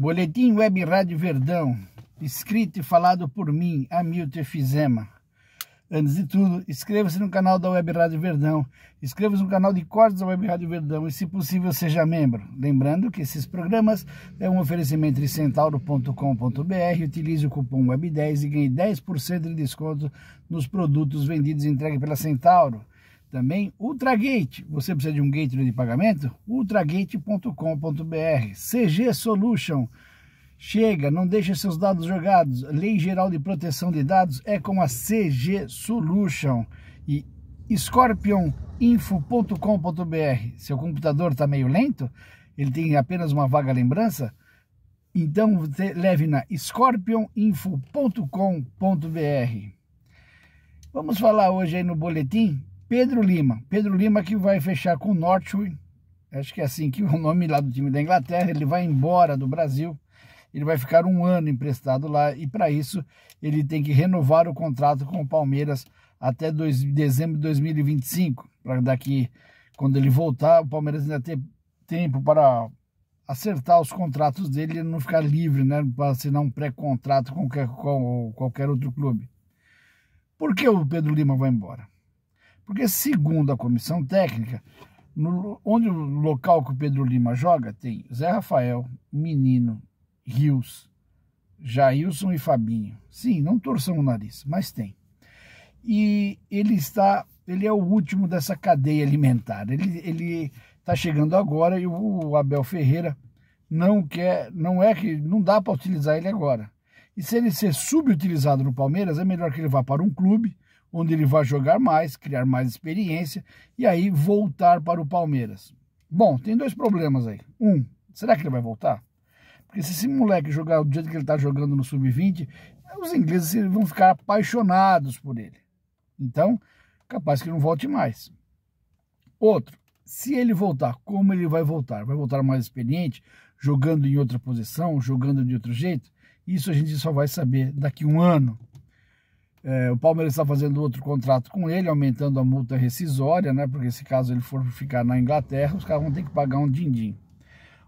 Boletim Web Rádio Verdão, escrito e falado por mim, Hamilton Fizema. Antes de tudo, inscreva-se no canal da Web Rádio Verdão, inscreva-se no canal de cortes da Web Rádio Verdão e, se possível, seja membro. Lembrando que esses programas é um oferecimento de centauro.com.br, utilize o cupom WEB10 e ganhe 10% de desconto nos produtos vendidos e entregues pela Centauro. Também Ultragate, você precisa de um gateway de pagamento? ultragate.com.br CG Solution, chega, não deixe seus dados jogados. Lei Geral de Proteção de Dados é com a CG Solution e scorpioninfo.com.br. Seu computador está meio lento? Ele tem apenas uma vaga lembrança? Então leve na scorpioninfo.com.br. Vamos falar hoje aí no boletim Pedro Lima. Pedro Lima que vai fechar com o Northwood, acho que é assim que o nome lá do time da Inglaterra, ele vai embora do Brasil, ele vai ficar um ano emprestado lá e para isso ele tem que renovar o contrato com o Palmeiras até dois, dezembro de 2025, para daqui, quando ele voltar, o Palmeiras ainda ter tempo para acertar os contratos dele e não ficar livre, né, para assinar um pré-contrato com qualquer, com qualquer outro clube. Por que o Pedro Lima vai embora? Porque, segundo a comissão técnica, no, onde o local que o Pedro Lima joga tem Zé Rafael, Menino, Rios, Jailson e Fabinho. Sim, não torçam o nariz, mas tem. E ele está, ele é o último dessa cadeia alimentar. Ele está chegando agora e o Abel Ferreira não quer, não é que não dá para utilizar ele agora. E se ele ser subutilizado no Palmeiras, é melhor que ele vá para um clube onde ele vai jogar mais, criar mais experiência e aí voltar para o Palmeiras. Bom, tem dois problemas aí. Um, será que ele vai voltar? Porque se esse moleque jogar do jeito que ele está jogando no sub-20, os ingleses vão ficar apaixonados por ele. Então, capaz que não volte mais. Outro, se ele voltar, como ele vai voltar? Vai voltar mais experiente, jogando em outra posição, jogando de outro jeito? Isso a gente só vai saber daqui um ano, é, o Palmeiras está fazendo outro contrato com ele, aumentando a multa rescisória, né? Porque se caso ele for ficar na Inglaterra, os caras vão ter que pagar um din-din.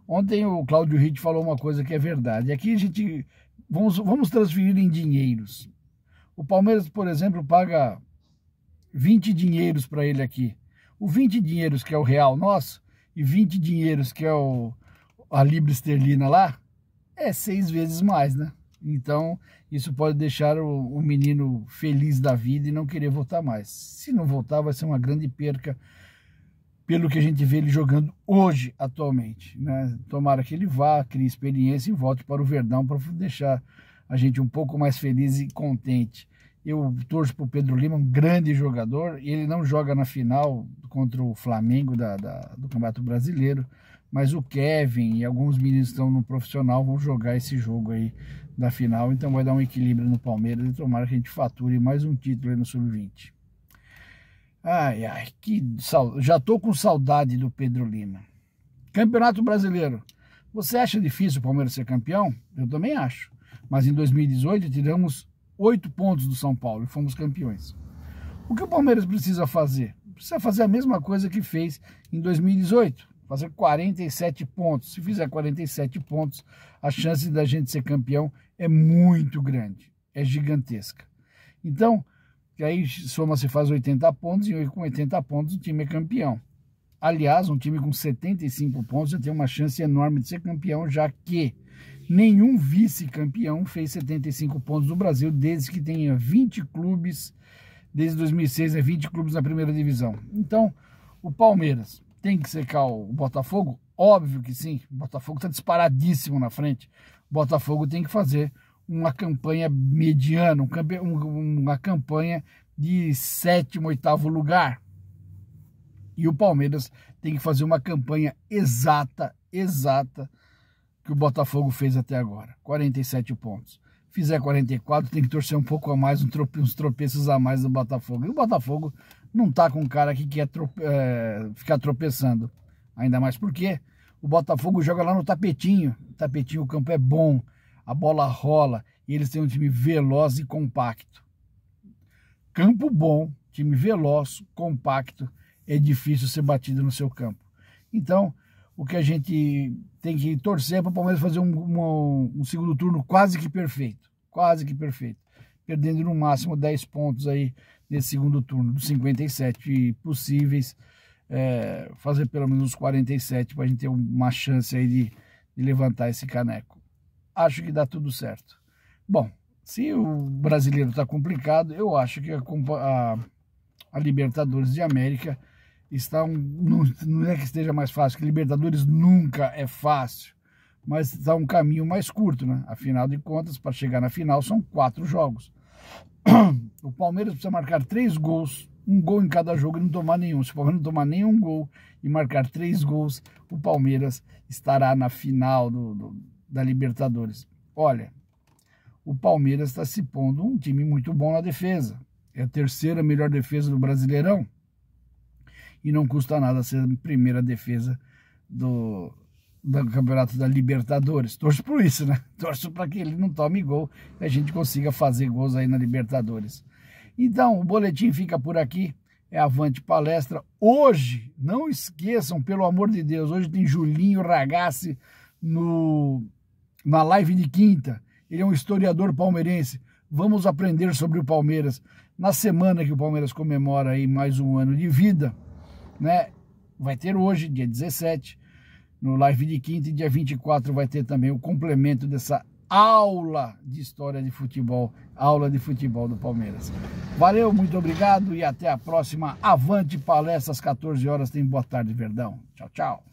Ontem o Cláudio Ritt falou uma coisa que é verdade. Aqui a gente vamos, vamos transferir em dinheiros. O Palmeiras, por exemplo, paga 20 dinheiros para ele aqui. O 20 dinheiros que é o real nosso e 20 dinheiros que é o, a libra esterlina lá é seis vezes mais, né? Então, isso pode deixar o, o, menino feliz da vida e não querer voltar mais. Se não voltar, vai ser uma grande perca pelo que a gente vê ele jogando hoje, atualmente. Né? Tomara que ele vá, crie experiência e volte para o Verdão para deixar a gente um pouco mais feliz e contente. Eu torço para o Pedro Lima, um grande jogador. Ele não joga na final contra o Flamengo da, da, do Campeonato Brasileiro, mas o Kevin e alguns meninos que estão no profissional vão jogar esse jogo aí da final, então vai dar um equilíbrio no Palmeiras e tomara que a gente fature mais um título aí no Sub-20. Ai, ai, que sal... já tô com saudade do Pedro Lima. Campeonato Brasileiro. Você acha difícil o Palmeiras ser campeão? Eu também acho. Mas em 2018 tiramos oito pontos do São Paulo e fomos campeões. O que o Palmeiras precisa fazer? Precisa fazer a mesma coisa que fez em 2018 fazer 47 pontos. Se fizer 47 pontos, a chance da gente ser campeão é muito grande, é gigantesca. Então, aí soma-se faz 80 pontos e com 80 pontos o time é campeão. Aliás, um time com 75 pontos já tem uma chance enorme de ser campeão, já que nenhum vice-campeão fez 75 pontos no Brasil desde que tenha 20 clubes, desde 2006 é 20 clubes na primeira divisão. Então, o Palmeiras, tem que secar o Botafogo? Óbvio que sim. O Botafogo está disparadíssimo na frente. O Botafogo tem que fazer uma campanha mediana, uma campanha de sétimo, oitavo lugar. E o Palmeiras tem que fazer uma campanha exata, exata, que o Botafogo fez até agora. 47 pontos. Fizer 44, tem que torcer um pouco a mais, uns tropeços a mais do Botafogo. E o Botafogo não está com um cara que quer trope é, ficar tropeçando. Ainda mais porque o Botafogo joga lá no tapetinho. O tapetinho, o campo é bom, a bola rola e eles têm um time veloz e compacto. Campo bom, time veloz, compacto, é difícil ser batido no seu campo. Então, o que a gente tem que torcer é para o Palmeiras fazer um, um, um segundo turno quase que perfeito. Quase que perfeito perdendo no máximo 10 pontos aí nesse segundo turno, dos 57 possíveis, é, fazer pelo menos uns 47 para a gente ter uma chance aí de, de levantar esse caneco. Acho que dá tudo certo. Bom, se o brasileiro está complicado, eu acho que a, a, a Libertadores de América está um, não, não é que esteja mais fácil, que Libertadores nunca é fácil mas dá um caminho mais curto, né? Afinal de contas, para chegar na final são quatro jogos. O Palmeiras precisa marcar três gols, um gol em cada jogo e não tomar nenhum. Se o Palmeiras não tomar nenhum gol e marcar três gols, o Palmeiras estará na final do, do, da Libertadores. Olha, o Palmeiras está se pondo um time muito bom na defesa. É a terceira melhor defesa do Brasileirão. E não custa nada ser a primeira defesa do, do campeonato da Libertadores. Torço por isso, né? Torço para que ele não tome gol e a gente consiga fazer gols aí na Libertadores. Então, o boletim fica por aqui. É Avante Palestra. Hoje, não esqueçam, pelo amor de Deus, hoje tem Julinho Ragazzi no, na live de quinta. Ele é um historiador palmeirense. Vamos aprender sobre o Palmeiras. Na semana que o Palmeiras comemora aí mais um ano de vida, né? Vai ter hoje, dia 17, no live de quinta e dia 24 vai ter também o complemento dessa aula de história de futebol, aula de futebol do Palmeiras. Valeu, muito obrigado e até a próxima. Avante palestras, 14 horas tem Boa Tarde Verdão. Tchau, tchau.